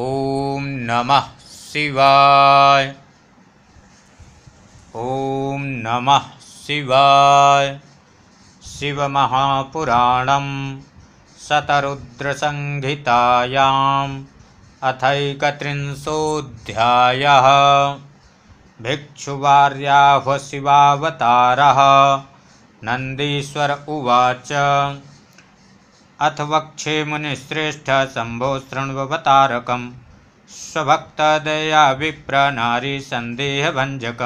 ओम नमः शिवाय ओम नमः शिवाय शिव शिवमहापुराणं शतरुद्रसंहितायाम् अथैकत्रिंशोऽध्यायः भिक्षुवार्याह शिवावतारः नंदीश्वर उवाच अथ वक्षे विप्र नारी संदेह भंजक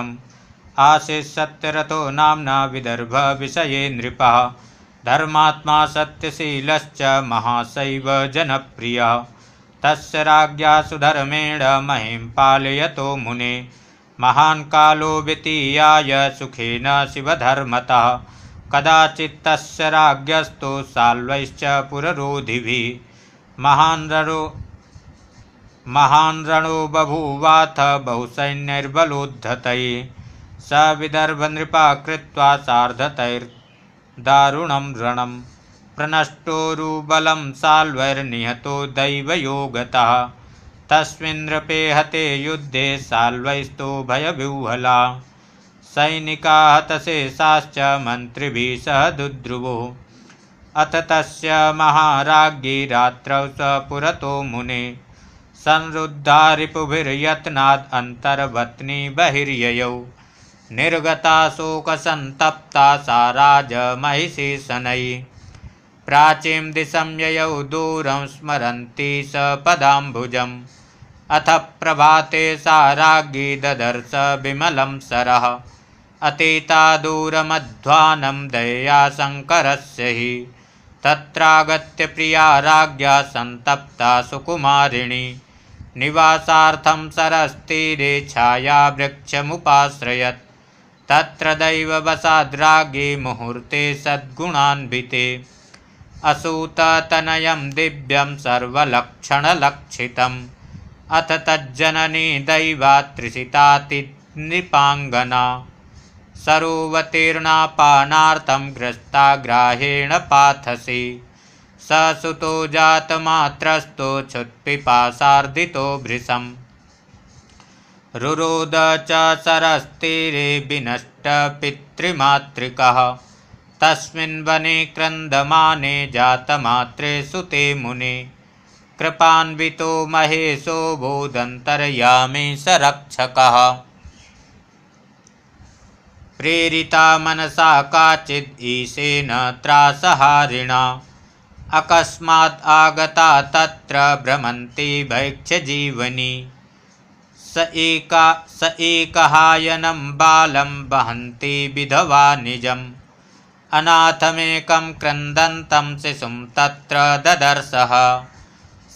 आशीष सत्यरथो विदर्भ विषय नृप धर्मात्मा सत्यशीलश्च महाशैव जनप्रियः तस्य राज्ञा सुधर्मेण महीं पालयतो मुने महां कालो व्यतीयाय सुखेन शिवधर्मता कदाचित् तस्य राज्ञस्तु महान पुररोधिभिः महान महान्रणो बभूवाथ बहुसैन्यैर्बलोद्धतैः स विदर्भनृपा नृपा सार्धतैर्दारुणं रणं प्रनष्टोरुबलं साल्वैर्निहतो दैवयोगतः तस्मिन् नृपे हते युद्धे साल्वैस्तो भयव्यूहला सैनिका हतशेषाश्च मन्त्रिभिः सह दुद्रुवो अथ तस्य महाराज्ञी रात्रौ स पुरतो मुने संरुद्धा रिपुभिर्यत्नाद् अन्तर्वत्नी बहिर्ययौ निर्गता शोकसन्तप्ता सा राजमहिषी शनैः प्राचीं दिशं ययौ दूरं स्मरन्ती स पदाम्बुजम् अथ प्रभाते सा राज्ञी ददर्श विमलं सरः अतीता दूरमध्वानं दया शङ्करस्य हि तत्रागत्य प्रिया राज्ञा सन्तप्ता सुकुमारिणी निवासार्थं सरस्तीरे छायावृक्षमुपाश्रयत् तत्र दैववशाद्रागी मुहूर्ते सद्गुणान्विते भिते असूततनयं दिव्यं सर्वलक्षणलक्षितम् अथ तज्जननी दैवा सरोवतीर्णापानार्थं ग्रस्ता ग्राहेण पाथसि स सुतो जातमात्रस्तु क्षुत्पिपाशार्धितो भृशम् रुरोद च सरस्थिरे विनष्टपितृमातृकः तस्मिन् वने क्रन्दमाने जातमात्रे सुते मुने कृपान्वितो महेशो बोधन्तर्यामि स रक्षकः प्रेरिता मनसा ईशेन त्रासहारिणा अकस्मात् आगता तत्र भ्रमन्ति भैक्षजीवनि स एका स एकहायनं बालं वहन्ति विधवा निजम् अनाथमेकं क्रन्दन्तं शिशुं तत्र ददर्शः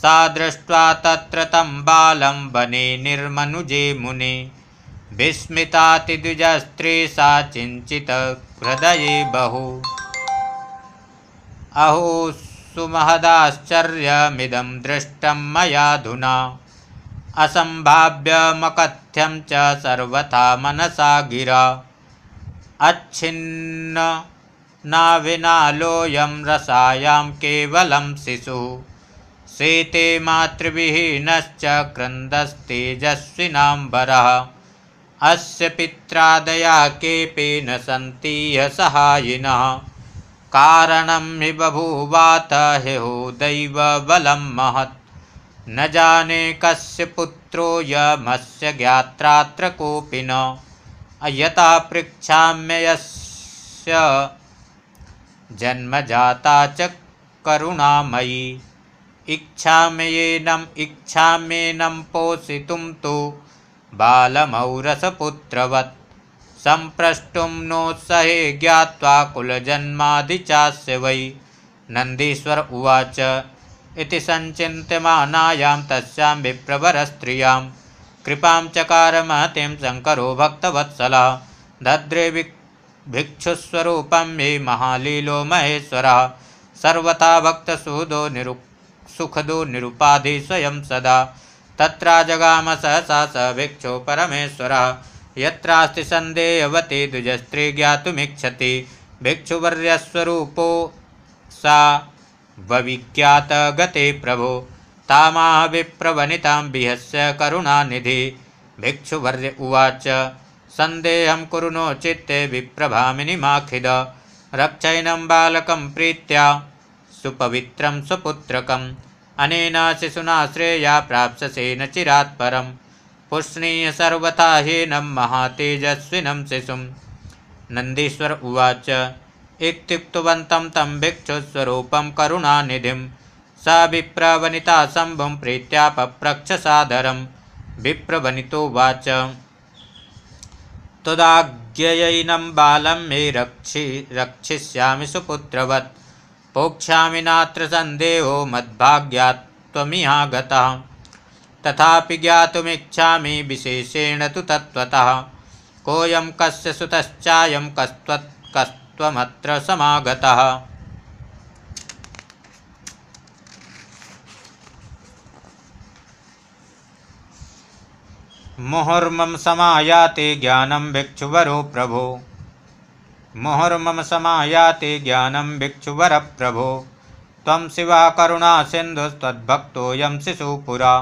सा दृष्ट्वा तत्र तं बालं वने निर्मनुजे मुने विस्मितातिद्विजस्त्री सा चिञ्चित हृदये बहु अहो सुमहदाश्चर्यमिदं दृष्टं मयाधुना असम्भाव्यमकथ्यं च मनसा गिरा अच्छिन्न नाविनालोऽयं रसायां केवलं शिशु शेते मातृविहीनश्च क्रन्दस्तेजस्विनाम्बरः अस्य पित्रादया के न सन्ति ह्य सहायिनः कारणं हि बभूवात ह्यो दैवबलं महत् न जाने कस्य पुत्रो यमस्य ज्ञात्रात्र कोऽपि न अयता पृच्छाम्य जन्मजाता जन्म जाता च करुणामयी इच्छाम्येनम् इच्छाम्येनं पोषितुं तु बालमौरसपुत्रवत् सम्प्रष्टुं नोत्सहे ज्ञात्वा कुलजन्मादिचास्य वै नंदीश्वर उवाच इति सञ्चिन्त्यमानायां तस्यां विप्रवरस्त्रियां कृपां चकार महतीं शङ्करो भक्तवत्सला दद्रे भिक्षुस्वरूपं हि महालीलो महेश्वरः सर्वथा भक्तसुदो निरु सुखदो निरुपाधि स्वयं सदा तत्राजगाम सहसा स भिक्षु परमेश्वर यत्रास्ति संदेहवती द्विजस्त्री ज्ञातुमिच्छति भिक्षुवर्यस्वरूपो सा वविज्ञात गते प्रभो तामा विप्रवनितां बिहस्य निधि भिक्षुवर्य उवाच सन्देहं कुरु नो चित्ते विप्रभामिनिमाखिद रक्षैनं बालकं प्रीत्या सुपवित्रं सुपुत्रकम् अनेना शिशुना श्रेया से न चिरात्म पुष्णीय सर्वथा हेनम महातेजस्विनं शिशु नंदीश्वर उवाच तम भिक्षुस्वूप करुणा निधि स विप्रवनिता शम्भुं प्रीत्या पप्रक्षसादरं विप्रवनिवाच तदाजयनम बालम मे रक्षि रक्षिष्यामी सुपुत्रवत् पोक्षा नात्र सन्देहो मद्भाग्यात् तथा तथापि विशेषेण तो तत्व कोय कस्य सुतश्चायं कस्त्व कस्त्वमत्र समागतः मुहुर्मं समायाते भिक्षुवरो प्रभो मुहुर्मम समायाति ज्ञानं भिक्षुवरप्रभो त्वं शिवा करुणा सिन्धुस्तद्भक्तोऽयं शिशुपुरा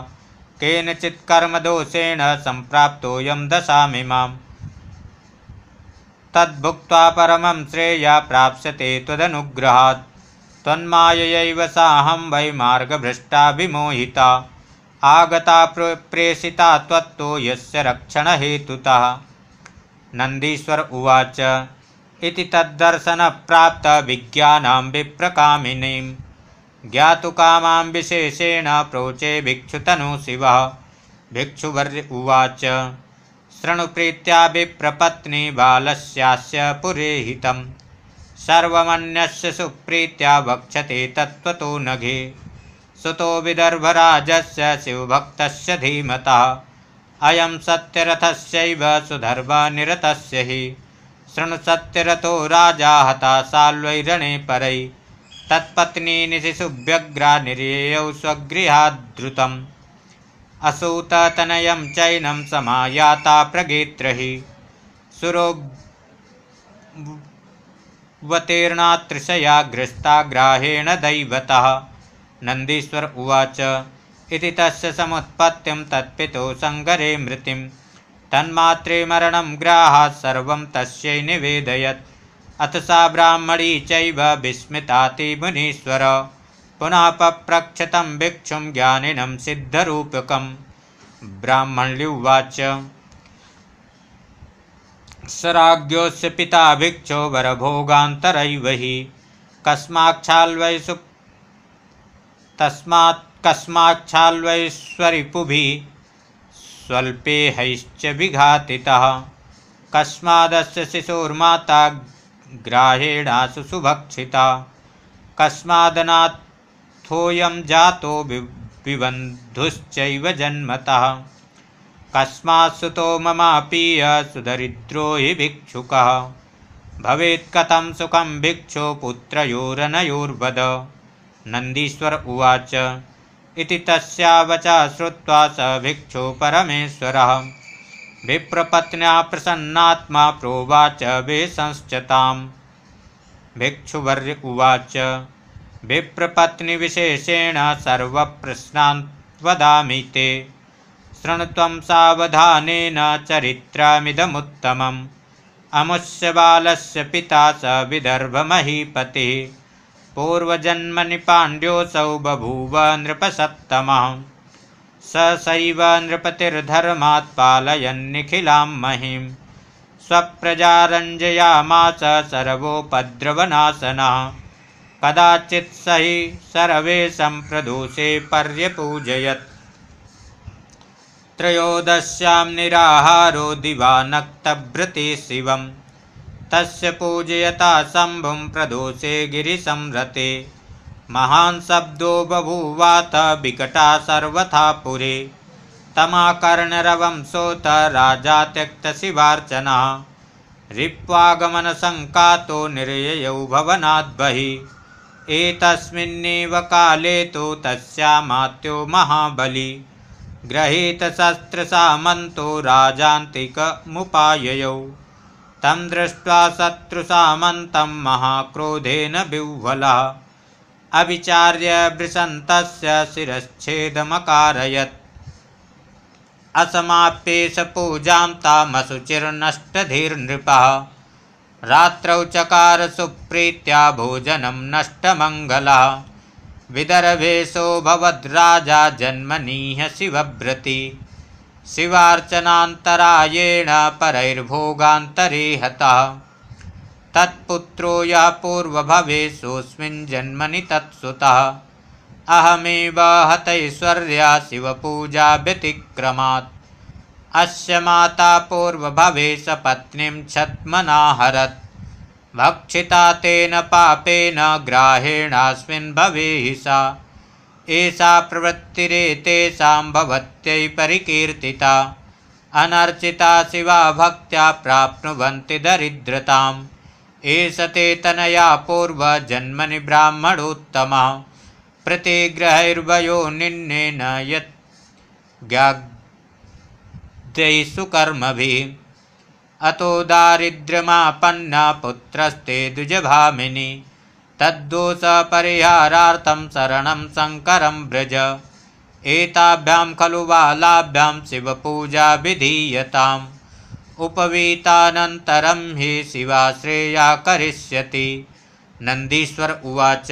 केनचित्कर्मदोषेण सम्प्राप्तोऽयं दशामि माम् तद्भुक्त्वा परमं श्रेया प्राप्स्यते त्वदनुग्रहात् त्वन्माययैव साहं वै मार्गभ्रष्टा विमोहिता आगता प्रेषिता त्वत्तो यस्य रक्षणहेतुतः नन्दीश्वर उवाच इति तद्दर्शनप्राप्तविज्ञानां ज्ञात काम विशेषेण प्रोचे भिक्षुतनु शिव भिक्षुवर्य उवाच प्रीत्या विप्रपत्नी बालस्यास्य पुरेहितं सर्वमन्यस्य सुप्रीत्या वक्षते तत्त्वतो नघे सुतो विदर्भराजस्य शिवभक्तस्य धीमतः अयं सत्यरथस्यैव सुधर्वनिरतस्य हि सत्यरथो राजा हता साल्वैरणे परै तत्पत्नी निशिशुभ्यग्रानिरेयौ स्वगृहाद्धृतम् असूततनयं चैनं समायाता प्रगेत्रहि सुरोवतीर्णात्रिशया घृष्टा ग्राहेण दैवतः नन्दीश्वर उवाच इति तस्य समुत्पत्तिं तत्पितो सङ्गरे मृतिम् तन्मात्रे मरणं ग्राहात् सर्वं तस्यै अथ सा ब्राह्मणी चैव मुनीश्वर पुनः पप्रक्षतं भिक्षु ज्ञानिनं सिद्धरूपकं ब्राह्मण्युवाच सराज्ञोऽस्य पिता भिक्षो वर भोगातर ही सु तस्मात् कस्माच्छाल्वैश्वरिपुभिः हैश्च विघाति कस्मादस्य शिशोर्माता ग्राहेणासु सुभक्षिता कस्मादनाथोऽयं जातो विबंधुश्च जन्मतः कस्मात्सुतो ममापीय सुदरिद्रो हि भिक्षुक भवेत् कथं सुखं भिक्षो पुत्रयोरनयोर्वद नंदीश्वर उवाच इति तस्यावचा श्रुत्वा स भिक्षु परमेश्वरः विप्रपत्न्या प्रसन्नात्मा प्रोवाच वेसंश्चताम् भिक्षुवर उवाच विप्रपत्निविशेषेण सर्वप्रश्नान् वदामि ते शृणुत्वं सावधानेन चरित्रमिदमुत्तमम् अमुष्य बालस्य पिता स विदर्भमहीपतिः पूर्वजन्मनि पाण्ड्योऽसौ बभूव नृपसत्तमां स सैव नृपतिर्धर्मात् निखिलां महीं स्वप्रजारञ्जयामास सर्वोपद्रवनाशनः कदाचित् स हि सर्वे सम्प्रदोषे पर्यपूजयत् त्रयोदश्यां निराहारो दिवा शिवम् तस्य पूजयता शंभुम प्रदोषे गिरिसंहृते महान् शब्दो बभूवाथ विकटा सर्वथा पुरे तमाकर्णरवं सोत राजा त्यक्तशिवार्चनः रिप्वागमनसङ्कातो निर्ययौ भवनाद्बहिः एतस्मिन्नेव काले तो तस्यामात्यो महाबलि गृहीतशस्त्रसामन्तो राजान्तिकमुपाययौ तं दृष्ट्वा शत्रुसामन्तं महाक्रोधेन बिह्वलः अविचार्य वृषन्तस्य शिरश्छेदमकारयत् असमाप्ये स पूजां तामसुचिर्नष्टधीर्नृपः रात्रौ सुप्रीत्या भोजनं नष्टमङ्गलः विदर्भेशो भवद्राजा जन्मनीह शिवभ्रति शिवार्चनान्तरायेण परैर्भोगान्तरे हतः तत्पुत्रो यः पूर्वभवेशोऽस्मिन् जन्मनि तत्सुतः अहमेव हतैश्वर्या शिवपूजा व्यतिक्रमात् अस्य माता पूर्वभवे स पत्नीं छत्मनाहरत् भक्षिता तेन पापेन ग्राहेणास्मिन् भवेहि सा एषा प्रवृत्तिरेतेषां भवत्यै परिकीर्तिता अनर्चिता शिवा भक्त्या प्राप्नुवन्ति दरिद्रताम् एष ते तनया पूर्वजन्मनि ब्राह्मणोत्तमा प्रतिग्रहैर्वयो निन्देन य सुकर्मभिः अतो दारिद्र्यमापन्ना पुत्रस्ते द्विजभामिनी तद्दोषपरिहारार्थं शरणं शङ्करं व्रज एताभ्यां खलु बालाभ्यां शिवपूजा विधीयताम् उपवीतानन्तरं हि शिवाश्रेया करिष्यति नन्दीश्वर उवाच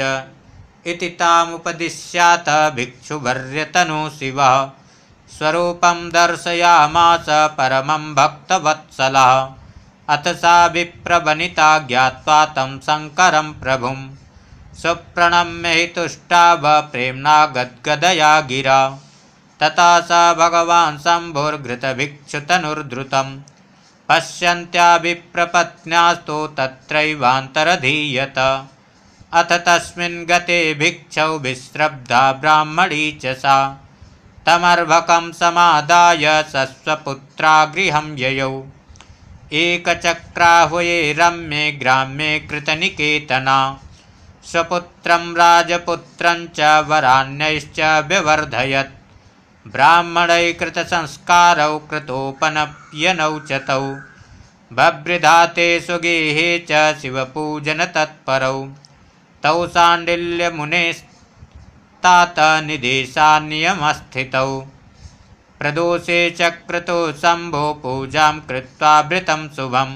इति तामुपदिश्यात भिक्षुभर्यतनु शिवः स्वरूपं दर्शयामास परमं भक्तवत्सलः अथ सा विप्रवनिता ज्ञात्वा तं शङ्करं प्रभुं सुप्रणम्य भप्रेम्णा गद्गदया गिरा तथा सा भगवान् शम्भुर्घृतभिक्षुतनुर्धृतं पश्यन्त्या विप्रपत्न्यास्तु तत्रैवान्तरधीयत अथ तस्मिन् गते भिक्षौ विश्रब्धा ब्राह्मणी च सा तमर्भकं समादाय सस्वपुत्रा गृहं ययौ एकचक्राहुये रम्ये ग्राम्ये कृतनिकेतना स्वपुत्रं राजपुत्रञ्च वरान्यैश्च व्यवर्धयत् ब्राह्मणै कृतसंस्कारौ कृतोपनप्यनौ च तौ बभ्रिधाते सुगेहे च शिवपूजनतत्परौ तौ साण्डिल्यमुनेतातनिदेशानियमस्थितौ प्रदोषे चक्रतो शम्भो पूजां कृत्वा भृतं शुभं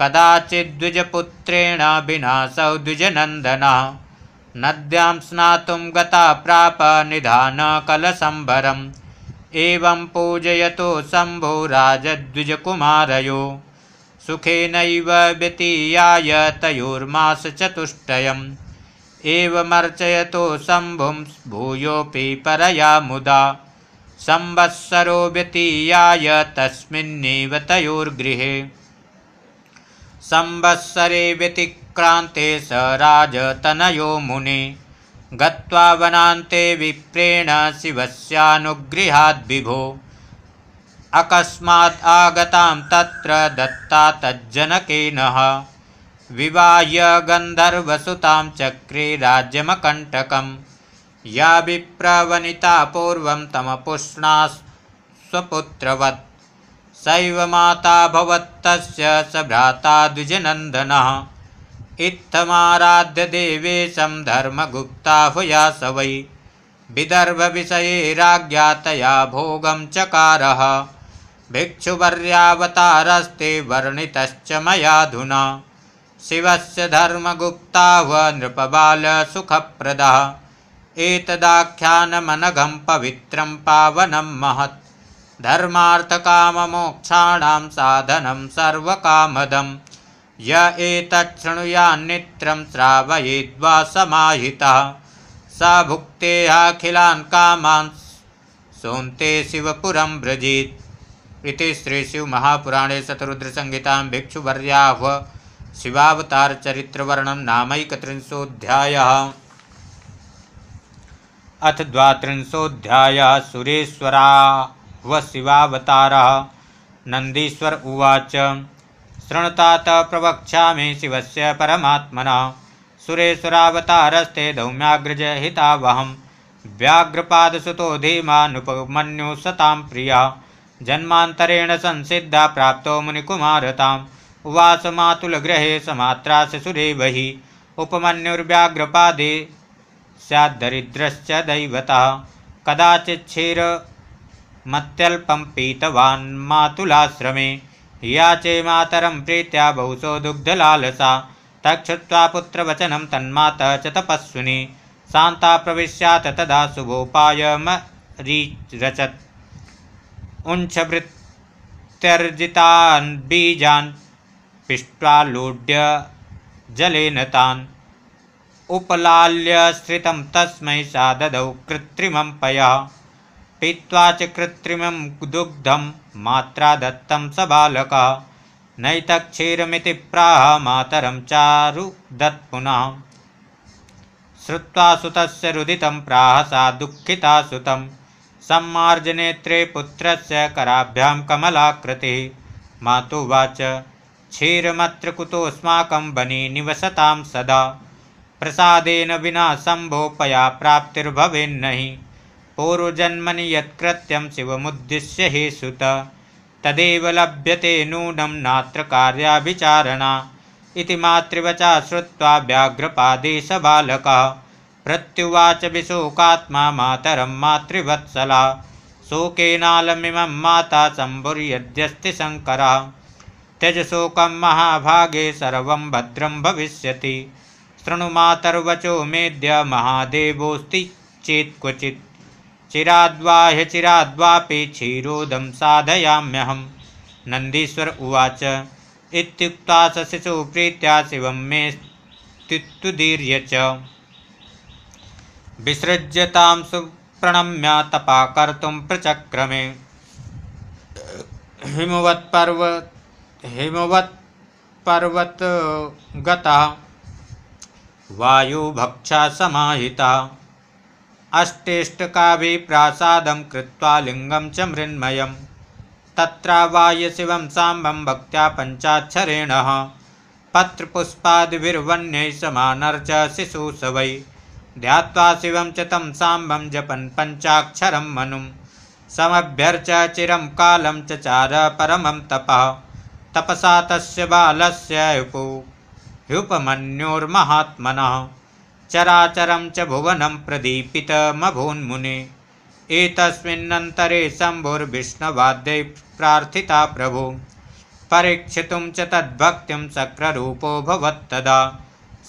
कदाचिद्विजपुत्रेण विना सौ द्विजनन्दना नद्यां स्नातुं गता प्राप निधानकलशम्बरम् एवं पूजयतो शम्भो राजद्विजकुमारयो सुखेनैव व्यतीयाय तयोर्मासचतुष्टयम् एवमर्चयतु शम्भुं भूयोऽपि परया मुदा संवत्सरो व्यतीयाय तस्मिन्नेव तयोर्गृहे संवत्सरे व्यतिक्रान्ते स राजतनयो मुने गत्वा वनान्ते विप्रेण शिवस्यानुगृहाद् विभो अकस्मात् आगतां तत्र दत्ता तज्जनकेनः विवाह्य गन्धर्वसुतां चक्रे राज्यमकण्टकम् या विप्रवनिता पूर्वं तम स्वपुत्रवत् सैव माता भवत्तस्य स भ्राता द्विजनन्दनः देवेशं धर्मगुप्ता हुया स वै विदर्भविषये राज्ञातया भोगं चकारः भिक्षुवर्यावतारस्ते वर्णितश्च मयाधुना शिवस्य नृपबालसुखप्रदः एतदाख्यानमनघं पवित्रं पावनं महत् धर्मार्थकाममोक्षाणां साधनं सर्वकामदं य एतच्छृणुयान्नित्रं श्रावयेद्वा समाहितः स भुक्तेऽखिलान् कामान् सोन्ते शिवपुरं व्रजेत् इति श्रीशिवमहापुराणे शतरुद्रसंहितां भिक्षुवर्याह्व शिवावतारचरित्रवर्णं नामैकत्रिंशोऽध्यायः अथ द्वांशोध्याय सुरेश्वरा व शिवावता नंदीश्वर उवाच शृणुतात शिव से परमात्मनः सुरेश्वरावतारस्ते दौम्याग्रज हितावहं व्याघ्रपादसुतो सता प्रियः जन्मान्तरेण संसिद्धा उवास मतुलगृहे उवासमातुलगृहे से सुरे बहि उपमन्युर्व्याघ्रपादे स्याद्दरिद्रश्च दैवतः कदाचिच्छीरमत्यल्पं मतलपम मातुलाश्रमे याचे मातरं प्रीत्या बहुशो दुग्धलालसा तक्षुत्वा पुत्रवचनं तन्माता च तपस्विनी शांता प्रवेशात तदा शुभोपाय शुभोपायमरीरचत् उञ्छवृत्त्यर्जितान् बीजान् पिष्ट्वा लोड्य जलेन तान् उपलाल्यश्रितं तस्म सा दद कृत्रिम पय पीत्वा च कृत्रिमं दुग्धं मात्रा दत्तं स बालका नैतक्षीरमिति प्राह मातरं चारु दत्पुनः श्रुत्वा सुतस्य रुदितं प्राह सा दुःखिता सुतं सम्मार्जनेत्रे पुत्रस्य कराभ्यां कमलाकृतिः मातुवाच क्षीरमत्र कुतोऽस्माकं वने निवसतां सदा प्रसादेन विना संभोपया प्राप्तिर्भवेन्नहि पूर्वजन्मनि शिव मुद्दिश्य हे सुत तदेव लभ्यते नूनम नात्र कार्याचारणा इति मातृवचा श्रुत्वा व्याघ्रपादेश बालक प्रत्युवाच विशोकात्मा मातरं मातृवत्सला शोकेनालमिमं माता शम्भुर्यद्यस्ति शंकर त्यज शोक महाभागे सर्व भद्रम भविष्यति शृणुमातर्वचो मेद्य चेत क्वचि चिराद्वा ह्यचिराद्वापि क्षीरोदं साधयाम्यहं नन्दीश्वर उवाच इत्युक्ता स प्रीत्या शिवं मे स्थितुदीर्य च विसृज्यतां सुप्रणम्य तपा कर्तुं प्रचक्रमे हिमवत्पर्व हिमवत्पर्वतगतः वायुभक्षा समाहिता अष्टेष्टकाभिप्रासादं कृत्वा लिंगम च मृण्मयं तत्रावायशिवं साम्बं भक्त्या पञ्चाक्षरेणः पत्रपुष्पादिभिर्वन्यै समानर्च शिशुस वै ध्यात्वा शिव च तम साम्बं जपन पंचाक्षर मनु समभ्यर्च चिरं कालं चचार परमं तपः तपसा तस्य बालस्य ह्युपमोर्महात्म चराचरं च भुवनं प्रदीपितमभून्मुने एतस्मिन्नन्तरे शम्भुर्विष्णवाद्यै प्राथिता प्रभु परीक्षि च तद्भक्तिं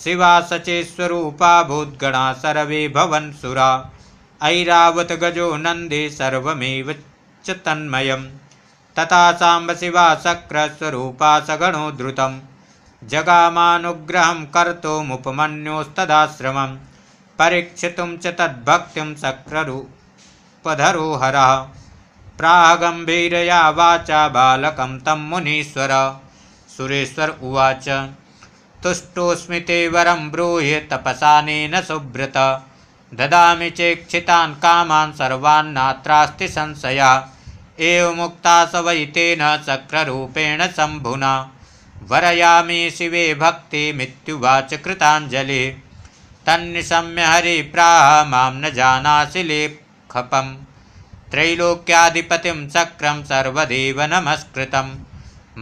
शिवा सचेस्वरूपा भूद्गणा सर्वे भवन् सुरा ऐरावतगजो नन्दे सर्वमेव च तन्मयं तथा सांब शिवा सक्रस्वरूपा सगणो धृतम् जगामानुग्रहं कर्तुमुपमन्योस्तदाश्रमं परीक्षितुं च तद्भक्तिं सक्ररूपधरोहरः प्रागम्भीरया वाचा बालक तम मुनीश्वर सुरेश्वर उवाच तुष्टोऽस्मि ते वरं ब्रूहि तपसानेन सुभृत ददामि चेक्षितान् कामान् सर्वान्नात्रास्ति संशयः मुक्ता स वै तेन चक्ररूपेण शम्भुना वरयामि शिवे मृत्युवाच कृताञ्जलि तन्निशम्य हरिप्राह मां न जानासि लेखपं त्रैलोक्याधिपतिं चक्रं सर्वदेव नमस्कृत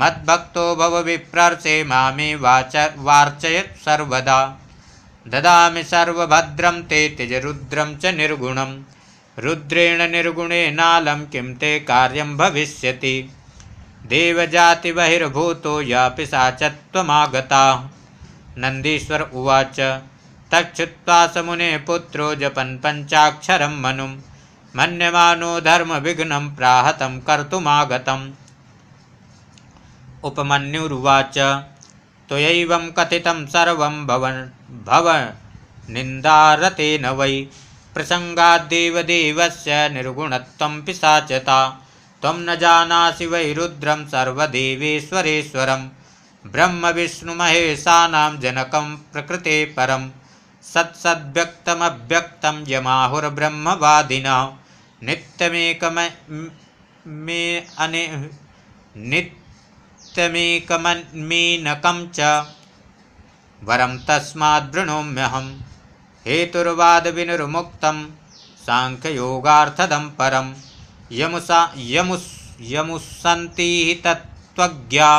मद्भक्त भव विप्रर्षे मामे वाच वार्चय सर्वदा ददामि सर्वभद्रं ते तिजरुद्रं च निर्गुणं रुद्रेण निर्गुणेनालं किं ते कार्यं भविष्यति देवजाति बहिर्भूतो या पिशाचत्वमागता नंदीश्वर उवाच तक्षुत्वा समुने पुत्रो जपन पञ्चाक्षरं मनुं मन्यमानो धर्मविघ्नं प्राहतं कर्तुमागतम् उपमन्युरुवाच त्वयैवं कथितं सर्वं भवन भव न वै प्रसङ्गाद्देवदेवस्य निर्गुणत्वं पिशाचता तम न जानासी वै रुद्रं सर्वदेवेश्वरेश्वरं ब्रह्मविष्णुमहेशानां जनकं प्रकृते परं सत्सद्व्यक्तमव्यक्तं यमाहुर्ब्रह्मवादिना नित्यमेकम मे अने नित्यमेकमेनकं च वरं तस्माद्वृणोम्यहं हेतुर्वादविनिर्मुक्तं साङ्ख्ययोगार्थदं परम यमुसा यमुस यमुसन्ति तत्त्वज्ञा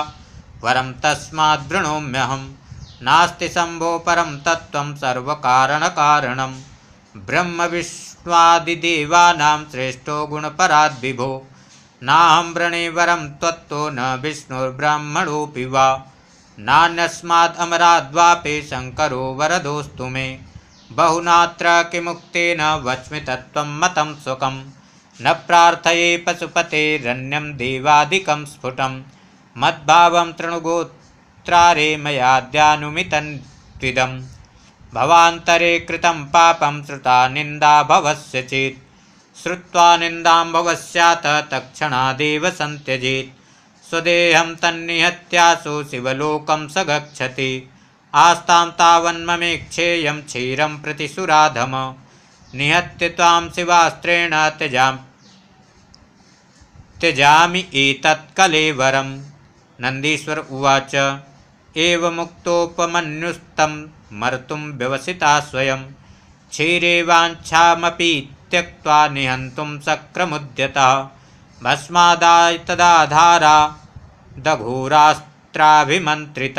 वरम तस्माद्वृणोम्यहम नास्ति शंभो परम तत्व कारण ब्रह्म विश्वादिदेवा श्रेष्ठो विभो नाहं वृणे वरम तत्व न विष्णुर्ब्राह्मणोऽपि वा नान्यस्मादमराद्वापे शङ्करो वरदोस्तु मे बहुनात्र किमुक्तेन वच्मि तत्त्वं मतं सुखम न प्रार्थये पशुपतेरन्यं देवादिकं स्फुटं मद्भावं तृणुगोत्रारे मयाद्यानुमितं त्विदं भवान्तरे कृतं पापं श्रुता निन्दा भवस्य चेत् श्रुत्वा निन्दां भवस्यात् तत्क्षणादेव सन्त्यजेत् स्वदेहं तन्निहत्यासु शिवलोकं स गच्छति आस्तां तावन्ममेक्षेयं क्षीरं प्रति सुराधम निहत्य शिवास्त्रेण त्यजा त्यजा एतत्कलेवरं नंदीश्वर उवाच एवमुक्तोपमन्युस्तं मर्तुं व्यवसिता स्वयं क्षीरे त्यक्ता निहंत निहन्तुं सक्रमुद्यतः भस्मादाय दघोरास्त्रिमंत्रित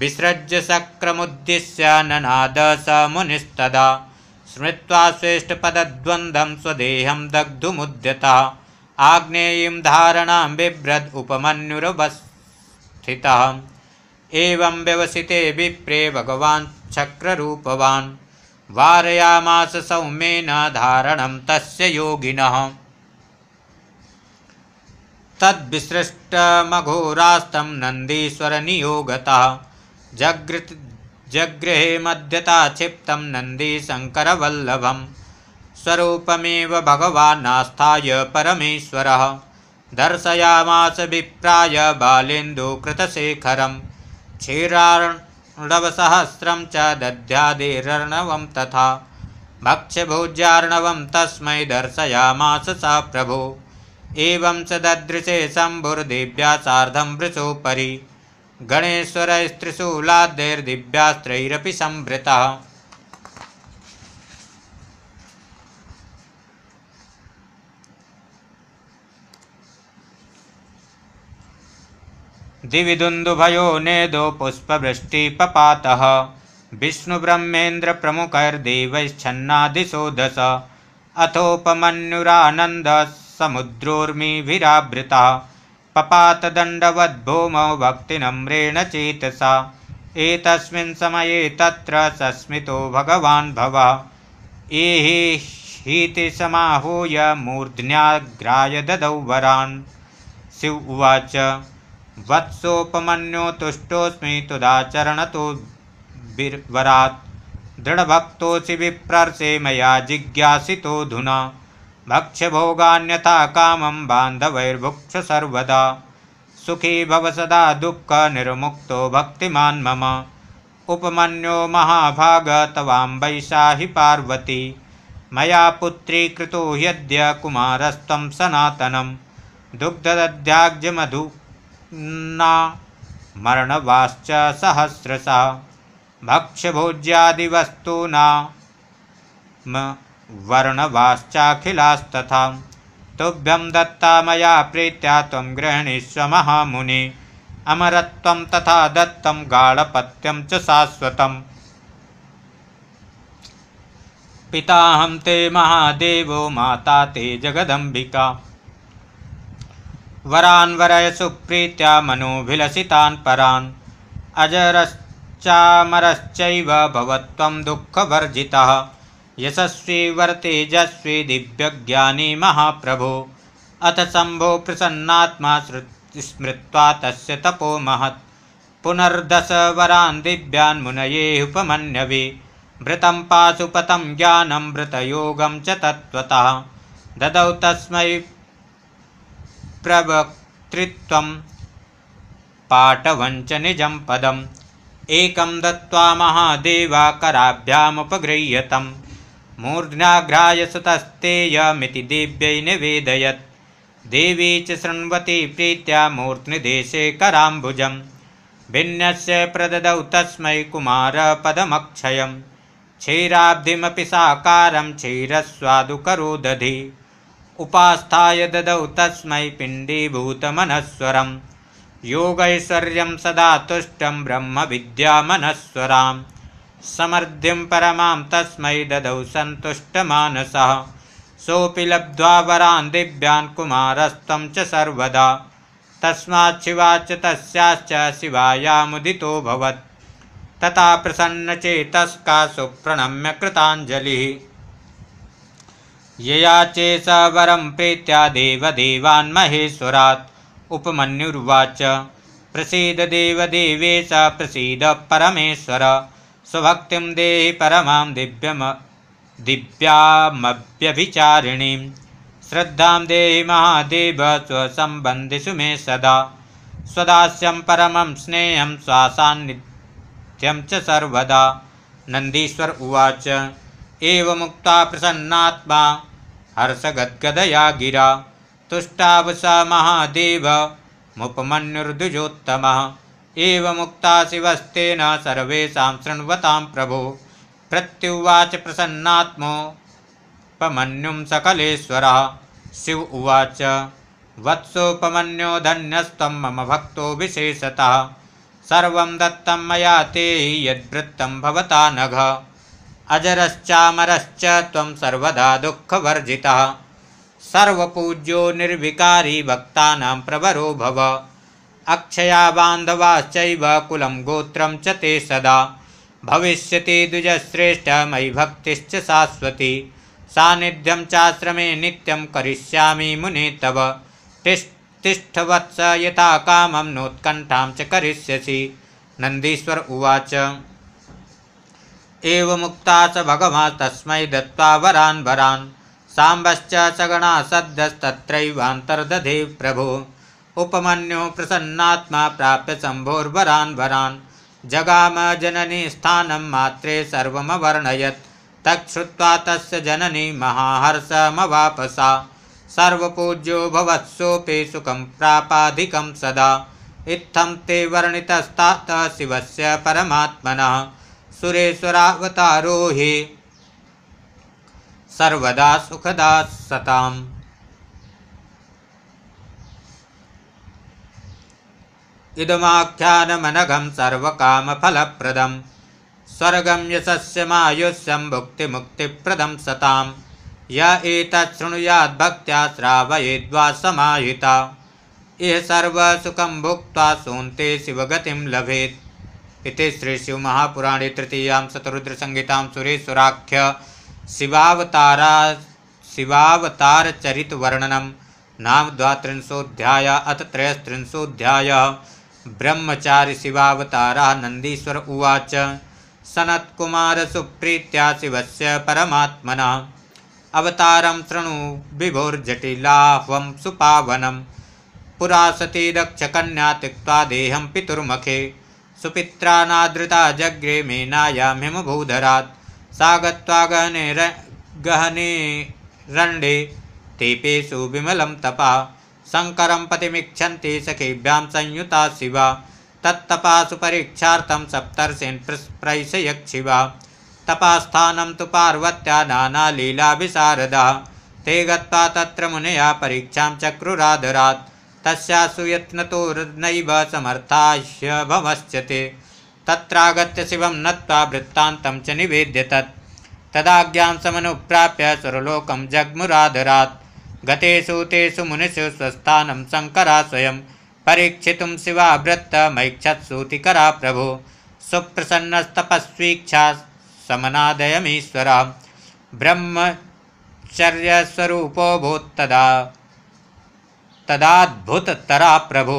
विसृज्य सक्रमुद्दिश्य ननाद स मुनिस्तदा स्मृत्वा श्रेष्ठपदद्वन्द्वं स्वदेहं दग्धुमुद्यतः आग्नेयीं धारणां बिभ्रद् उपमन्युरवस्थितः एवं व्यवसिते विप्रे भगवान् चक्ररूपवान् वारयामास सौम्येन धारणं तस्य योगिनः तद्विसृष्टमघोरास्तं नन्दीश्वरनियोगतः जगृत् जगृहे मध्यता क्षिप्तं नन्दी शङ्करवल्लभं स्वरूपमेव भगवान्नास्थाय परमेश्वरः दर्शयामास विप्राय बालेन्दुकृतशेखरं क्षीरार्णवसहस्रं च दध्यादे तथा भक्षभोज्यार्णवं तस्मै दर्शयामास स प्रभो एवं च ददृशे शम्भुरदेव्या सार्धं वृषोपरि गणेश्वर संभृता गणेश्वरस्त्रिशूलाद्यैर्दिव्यास्त्रैरपि संभृतः दिविदुन्दुभयो नेदो पुष्पवृष्टिपपातः विष्णुब्रह्मेन्द्रप्रमुखैर्देवैश्छन्नादिशोधस अथोपमन्युरानन्दसमुद्रोर्मिभिरावृतः पपातदण्डवद्भूमौ भक्तिनम्रेण चेतसा एतस्मिन् समये तत्र सस्मितो भगवान् भव एहि समाहूय मूर्ध्न्याग्राय ददौ वरान् शिव उवाच वत्सोपमन्यो तुष्टोऽस्मि तुदाचरणतो वरात् दृढभक्तोऽसि विप्रर्षे मया जिज्ञासितोऽधुना भक्ष्यभोगान्यथा कामं बान्धवैर्भुक्ष सर्वदा सुखी भव सदा दुःखनिर्मुक्तो भक्तिमान् मम उपमन्यो महाभाग तवाम्बैषाहि पार्वती मया पुत्री कृतो यद्य कुमारस्त्वं सनातनं दुग्धदध्याग्जमधुना मरणवाश्च सहस्रशा भक्ष भक्ष्यभोज्यादिवस्तूना वर्णवाश्चाखिलास्तथा तुभ्यं दत्ता मया प्रीत्या त्वं गृहणीष्व महामुनि अमरत्वं तथा दत्तं गाढपत्यं च शाश्वतम् पिताहं ते महादेवो माता ते जगदम्बिका वरान् वरय सुप्रीत्या मनोभिलसितान् परान् अजरश्चामरश्चैव भवत्वं दुःखवर्जितः यशस्वी वर्तेजस्वी दिव्यज्ञानी महाप्रभो अथ शम्भो प्रसन्नात्मा स्मृत्वा तस्य तपो महत् पुनर्दशवरान् दिव्यान्मुनयेहुपमन्यवे भृतं पाशुपतं ज्ञानं भृतयोगं च तत्त्वतः ददौ तस्मै प्रवक्तृत्वं पाटवं निजं पदम् एकं दत्त्वा महादेवाकराभ्यामुपगृह्यतम् मूर्ध्नाघ्राय सुतस्तेयमिति देव्यै निवेदयत् देवी च शृण्वती प्रीत्या मूर्ध्निदेशे कराम्भुजं भिन्नस्य प्रददौ तस्मै कुमारपदमक्षयं क्षीराब्धिमपि साकारं क्षीरस्वादुकरो दधि उपास्थाय ददौ तस्मै पिण्डीभूतमनस्वरं योगैश्वर्यं सदा तुष्टं ब्रह्मविद्यामनस्वराम् परमा तस्म दध संतुष्ट मनस सोपि लब्ध्वा वरान् दिव्यान् कुमारस्तं च सर्वदा तस्माच्छिवाच भवत् तथा प्रसन्न प्रसन्नचेतस्का सुप्रणम्य कृताञ्जलिः ययाचे स वरं प्रीत्या देवदेवान्महेश्वरात् उपमन्युर्वाच प्रसीद देवदेवे स प्रसीद परमेश्वर स्वभक्ति देहि पर दिव्यम दिव्यामव्यभिचारिणीं श्रद्धा देहि महादेव स्वसम्बन्धिषु मे सदा स्वदा परम स्नेह च सर्वदा नंदीश्वर उवाच मुक्ता प्रसन्नात्मा हर्षगद्गदया गिरा तुष्टावसा महादेव मुपमन्युर्दुजोत्तमः एवमुक्ता शिवस्तेन सर्वेषां शृण्वतां प्रभो प्रत्युवाच प्रसन्नात्मोपमन्युं सकलेश्वरः शिव उवाच वत्सोपमन्यो धन्यस्त्वं मम भक्त विशेषता सर्वं दत्तं मया ते यद्वृत्तं नघ अजरश्चामरश्च दुखवर्जिता सर्वदा सर्वपूज्यो निर्विकारी भक्ता प्रवरो भव अक्षया बांधवाश्चैव कुलं गोत्रं च ते सदा भविष्यति द्विजश्रेष्ठमयि भक्तिश्च शाश्वती सान्निध्यं चाश्रमे नित्यं करिष्यामि मुने तव तिष्ठ तिष्ठवत्स यथा कामं नोत्कण्ठां च करिष्यसि नन्दीश्वर उवाच एवमुक्ता च भगवान् तस्मै दत्त्वा वरान् वरान् साम्बश्च सगणा सद्यस्तत्रैवान्तर्दधे प्रभो उपमन्यो प्रसन्नात्मा प्राप्य शम्भोर्वरान् वरान् जगाम जननी स्थान मात्रे वर्णयत तच्छ्रुत्वा तस्य जननी महाहर्षमवापसा सर्वपूज्यो भवत्सोऽपि सुखं प्रापाधिकं सदा इत्थम ते वर्णितस्तातः शिवस्य परमात्मनः सुरेश्वरावतारो हि सर्वदा सुखदा सताम इदमाख्यानमनघं सर्वकामफलप्रदं स्वर्गं यशस्यमायुष्यं भुक्तिमुक्तिप्रदं सतां य एतच्छृणुयाद्भक्त्या श्रावयेद्वा समाहिता इह सर्वसुखं भुक्त्वा सोन्ते शिवगतिं लभेत् इति श्रीशिवमहापुराणे तृतीयां शतरुद्रसंहितां सुरेश्वराख्य शिवावतारा शिवावतारचरितवर्णनं नाम द्वात्रिंशोऽध्याय अथ त्रयस्त्रिंशोऽध्यायः ब्रह्मचारी शिवावतारा नंदीश्वर उवाच शिव से परमात्मना अवतारं शृणु विभोर्जटिलाह्वं सुपावनम पुरा सती दक्षकन्या तिक्ता देहम पितुर्मखे सुपित्रानादृता जग्रे मेनायाम हिमभूधरात् सा गत्वा गहने र गहने रण्डे तपा शंकर पतिमिच्छन्ति सखीभ्या संयुता शिवा तत्तपासु परीक्षार्थं सप्तर्षिन् प्रैषयक्षिवा तपास्थानं तु पार्वत्या ते गत्वा तत्र मुनया परीक्षां चक्रुराधरात् तस्यासु यत्नतो नैव समर्थाश्य ते तत्रागत्य शिवं नत्वा वृत्तान्तं च निवेद्य तत् तदाज्ञां समनुप्राप्य सुरलोकं गतेषु तेषु मुनिषु स्वस्थानं शङ्करा स्वयं परीक्षितुं शिवाभृत्तमैक्षत्सूतिकरा प्रभो सुप्रसन्नस्तपस्वीक्षा समनादयमीश्वरा ब्रह्मचर्यस्वरूपो भूत्तदा तदाद्भुततरा प्रभो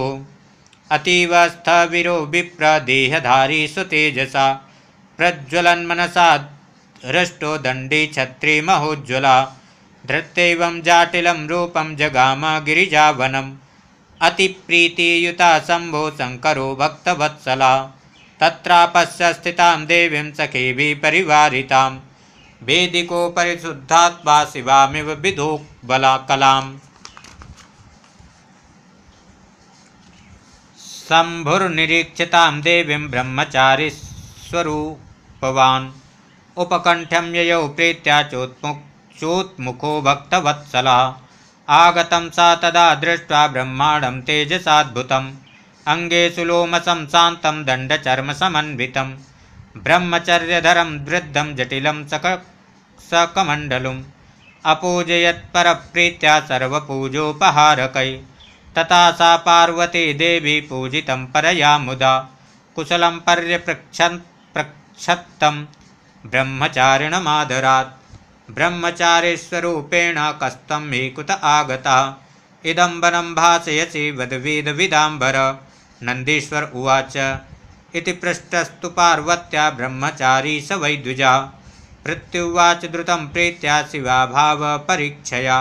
अतीव स्थविरो विप्रदेहधारी सुतेजसा प्रज्वलन्मनसा हृष्टो दण्डी महोज्ज्वला धृत्व जाटिलं रूपम जगाम गिरीजावनम गिरिजावनम् अतिप्रीतियुता शम्भो शङ्करो भक्तवत्सला तत्रापश्य स्थितां देवीं सखेभिः परिवारिता वेदिको परिशुद्धात्मा शिवामिव विधो बला कलाम् शम्भुर्निरीक्षितां देवीं ब्रह्मचारिस्वरूपवान् उपकण्ठं ययौ प्रीत्या चोत्मुक् चोत्मुखो भक्तवत्सला आगतं सा तदा दृष्ट्वा ब्रह्माणं तेजसाद्भुतम् अङ्गे शात शान्तं दण्डचर्मसमन्वितं ब्रह्मचर्यधरं वृद्धं जटिल सक सकमण्डलुम् अपूजयत्परप्रीत्या सर्वपूजोपहारकै तथा सा पार्वती देवी पूजितं परया मुदा कुशलं पर्यपृक्षन् प्रक्षत्तं ब्रह्मचारिणमादरात् ब्रह्मचारिस्वरूपेण कस्तं हि कुत आगतः इदं वनं भाषयसि वद्वेदविदाम्बर नन्दीश्वर उवाच इति पृष्ठस्तु पार्वत्या ब्रह्मचारी स वै द्विजा प्रत्युवाच द्रुत प्रीत्या शिवा भाव परीक्षया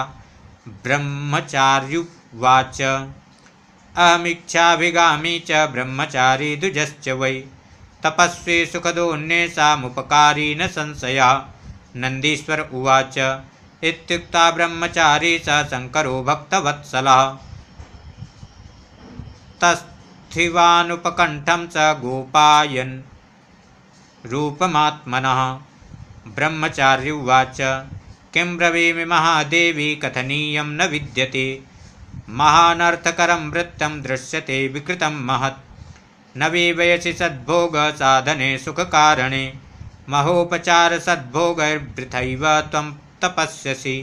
ब्रह्मचार्युवाच अहमीक्षाभिगामी च ब्रह्मचारी द्विजश्च वै तपस्वी सुखदोन्नेषामुपकारी न संशया नन्दीश्वर उवाच इत्युक्ता ब्रह्मचारी स शङ्करो भक्तवत्सलः तस्थिवानुपकण्ठं स गोपायन् रूपमात्मनः ब्रह्मचार्य उवाच किं ब्रवीमि महादेवी कथनीय न विद्यते महानर्थकरं वृत्तं दृश्यते विकृत महत् न साधने सद्भोगसाधने सुखकारणे महोपचार सद्भोगृथ तपस्यसी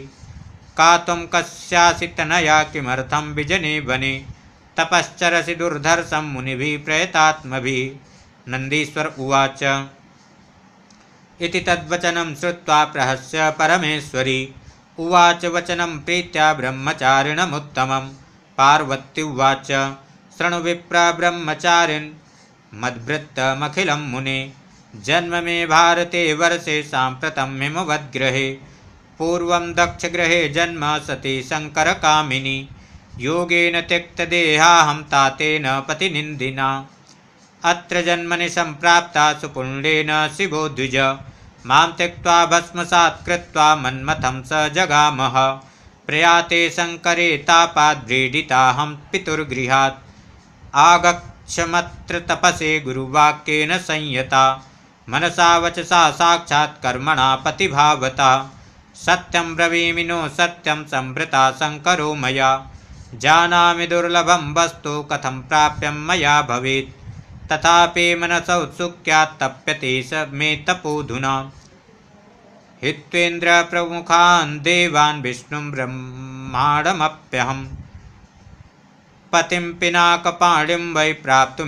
का त्वं कस्यासी तनया किमर्थं विजने वने मुनि भी प्रयतात्म भी नंदीश्वर उवाच इति तद्वचनं प्रहस्य परमेश्वरी उवाच वचनं प्रीत्या उवाच शृणु विप्र ब्रह्मचारिण मद्वृत्तमखिल मुने जन्म मे भारते वर्षे सांप्रतम हिमवद्ग्रहे दक्ष ग्रहे जन्म शंकर कामिनी योगेन त्यक्तदेहाहं तातेन पतिनिंदिना अत्र जन्मनि संप्राप्ता सुपुंडेन शिवो द्विज मं त्यक्ता भस्मसात् कृत्वा स जगा प्रयाते तापाद्रीडिता हम पितुर्गृहा आगक्षमत्र तपसे गुरुवाक्य संयता मनसा वचसा साक्षात् कर्मणा पतिभावता सत्यं ब्रवीमि नो सत्यं संभृता शङ्करो मया जानामि दुर्लभं वस्तु कथम प्राप्य मया भवि तथापि मनसौत्सुक्यात् तप्यते स मे तपोधुना हित्वेन्द्रप्रमुखान् देवान् विष्णुं ब्रह्माणमप्यहम् पतिं पिनाकपाणिं वै प्राप्त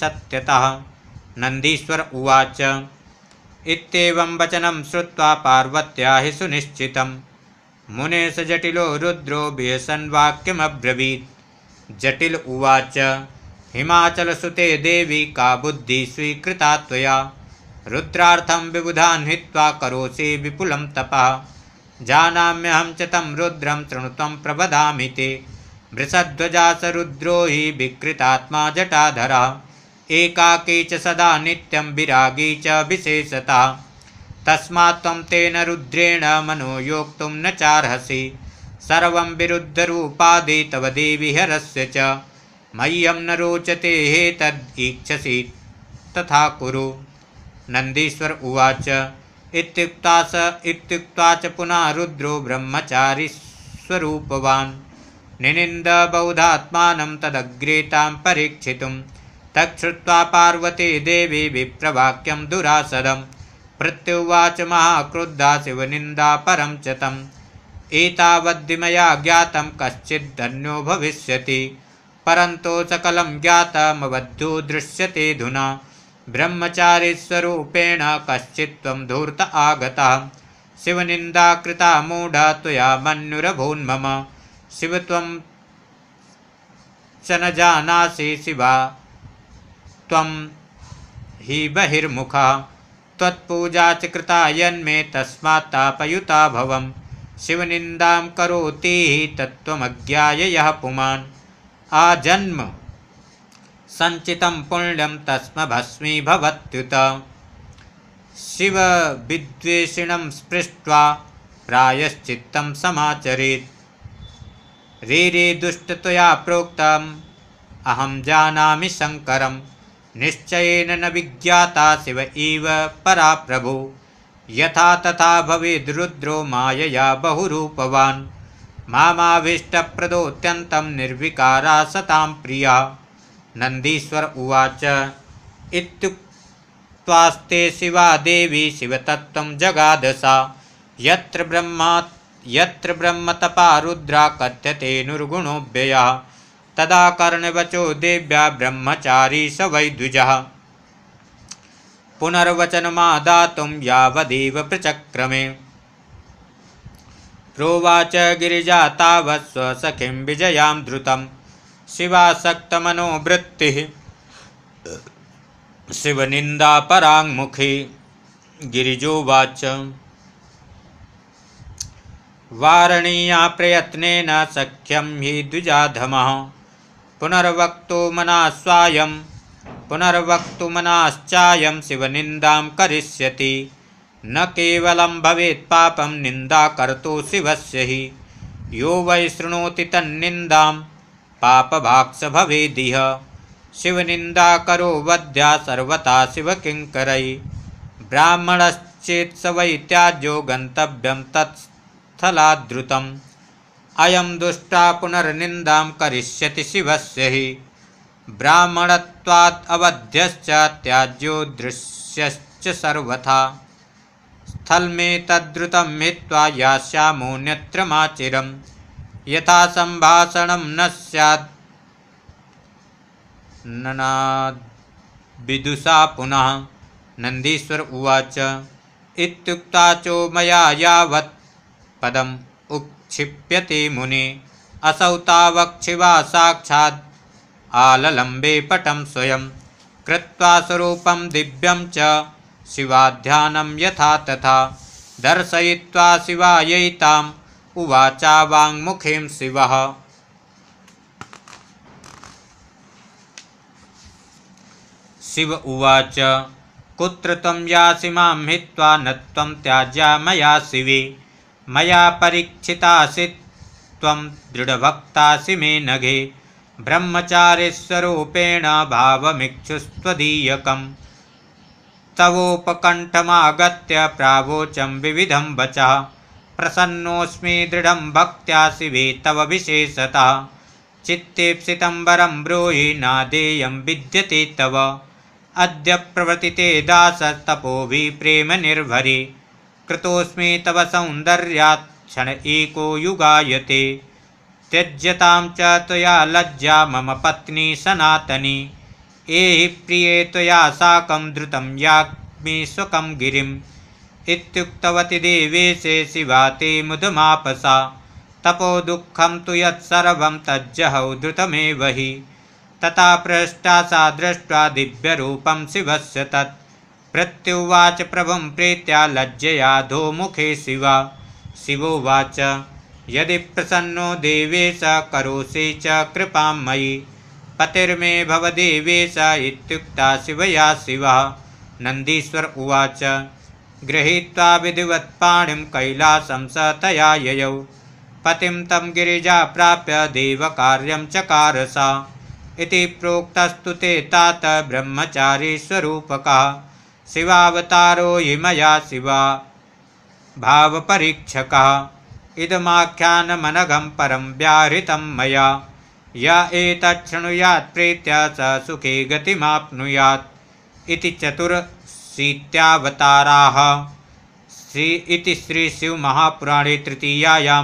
सत्यतः नंदीश्वर उवाच इत्येवं वचनं श्रुवा पार्वत्या हि मुने स जटिलो रुद्रो व्यसन्वाक्यमब्रवीत् जटिल उवाच हिमाचलसुते देवी का बुद्धि स्वीकृता त्वया रुद्रार्थं विबुधान् हित्वा करोषि विपुलं तपः जानाम्यहं चम रुद्रम तृणु तम प्रवदामि ते वृषध्वजा स रुद्रो हि विकृतात्मा जटाधरा एकाकी च सदा नित्यं विरागी च विशेषता तस्मात् त्वं तेन रुद्रेण मनो योक्तुं न चार्हसि सर्वं विरुद्धरूपादि तव देविहरस्य च मह्यं न रोचते हे तद्ईक्षसि तथा कुरु नंदीश्वर उवाच इत्युक्ता स इत्युक्ता च पुनः रुद्रो ब्रह्मचारीस्वरूपवान् निनिन्द बहुधात्मानं तदग्रे तां परीक्षितुं तछ्रुवा पार्वती देवी विप्रवाक्यम दुरासदं प्रत्युवाच महाक्रुद्धा शिवनिन्दा परं च तम् एतावद्धिमया ज्ञातं कश्चिद्धन्यो भविष्यति परन्तु सकलं ज्ञातमवद्धू दृश्यते धुना ब्रह्मचारी स्वूपेण कश्चि धूर्त शिव निंदा कृता मूढ़ त्वया मन्युरभून्मम शिव तम च न शिवा त्वं हि बहिर्मुखा त्वत्पूजा च कृता यन्मे तस्मात्तापयुता भवं शिवनिन्दां करोति तत्त्वमज्ञाय यः पुमान् आजन्म सञ्चितं पुण्यं तस्मभस्मीभवत्युत शिवविद्वेषिणं स्पृष्ट्वा प्रायश्चित्तं समाचरेत् रे रे दुष्टतया प्रोक्त अहम जाना शंकरम निश्चय न विज्ञाता शिव इव परा प्रभु यथा तथा भवेद्रुद्रो मायया बहुरूपवान् मामाभीष्टप्रदोऽत्यन्तं निर्विकारा सतां प्रिया नंदीश्वर उवाच इत्युक्त्वास्ते शिवा देवी शिवतत्त्वं जगादसा यत्र ब्रह्मा यत्र ब्रह्मतपा रुद्रा कथ्यते निर्गुणोऽव्यया तदा कर्णवचो दिव्या ब्रह्मचारी स वै द्विजः पुनर्वचनमादातुं यावदेव प्रचक्रमे प्रोवाच गिरिजा तावत्स्वसखिं विजयां धृतं शिवासक्तमनोवृत्तिः शिवनिन्दापराङ्मुखी गिरिजोवाच वारणीया प्रयत्नेन सख्यं हि द्विजाधमः पुनर्वक्तु मनास्वायं पुनर्वक्तु मनाश्चायं शिवनिन्दां करिष्यति न केवलं भवेत् पापं निन्दा कर्तु शिवस्य ही यो वै शृणोति तन्निन्दां पापभाक्ष भवेदिह शिवनिन्दाकरो वध्या सर्वथा शिवकिङ्करै ब्राह्मणश्चेत् स वै त्याज्यो गंतव्यम तत्स्थलादृतम् अयम दुष्टा पुनर्निंदा शिव से ही ब्राह्मणत्वात् त्याज्यो सर्वथा स्थल में तद्रुतम हित्वा यास्यामो न्यत्रमाचिरम यथा संभाषण न सदुषा पुनः नंदीश्वर उवाच इतुक्ता चो मया उक्त क्षिप्यते मुने असौ तावक्षिवा साक्षात् आललम्बे पटं स्वयं कृत्वा स्वूप दिव्यं च शिवाध्यानं यथा तथा दर्शय्वा शिवायैताम् उवाचा वाङ्मुखीं शिव शिव उवाच कुत्र त्वं यासि मां न त्याज्या मया शिवे मया परीक्षितासि त्वं दृढभक्तासि मे नघे ब्रह्मचारिस्वरूपेण भावमिक्षुस्त्वदीयकं तवोपकण्ठमागत्य प्रावोचं विविधं वचः प्रसन्नोऽस्मि दृढं भक्त्यासि शिवे तव विशेषतः वरं ब्रूहि नादेयं विद्यते तव अद्य प्रेमनिर्भरि कृतोऽस्मि तव सौन्दर्यात् क्षण एको युगायते त्यज्यतां च त्वया लज्जा मम पत्नी सनातनी एहि प्रिये त्वया साकं द्रुतं याग्मि सुखं गिरिम् इत्युक्तवति देवेशे शिवा ते मुधुमापसा तपो दुःखं तु यत्सर्वं तज्जहौ हि तथा पृष्टा सा दृष्ट्वा दिव्यरूपं शिवस्य तत् प्रत्युवाच प्रभु प्रीत्या लज्जया धोमुखे शिवा शिवोवाच यदि प्रसन्नो देवेश करोषि च कृपां मयि पतिर्मे भवदेवेश शिवया शिव नंदीश्वर उवाच गृहीत्वा विधिवत्पाणिं कैलासम स तया ययौ पतिं तं गिरिजा प्राप्य देवकार्यं चकार सा इति तात ब्रह्मचारी स्वरूपकः शिवावतारो हि शिवा भावपरीक्षकः इदमाख्यानमनघं परं व्याहृतं मया य एतच्छृणुयात् प्रीत्या स सुखी गतिमायात इति चतुरशीत्यावताराः श्री इति श्रीशिवमहापुराणे तृतीयायां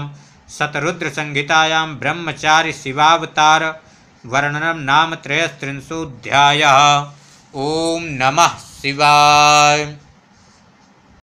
संहितायां ब्रह्मचारी शिवावतार वर्णन नाम त्रयस्त्रिंशोऽध्यायः ओम नमः शिवाय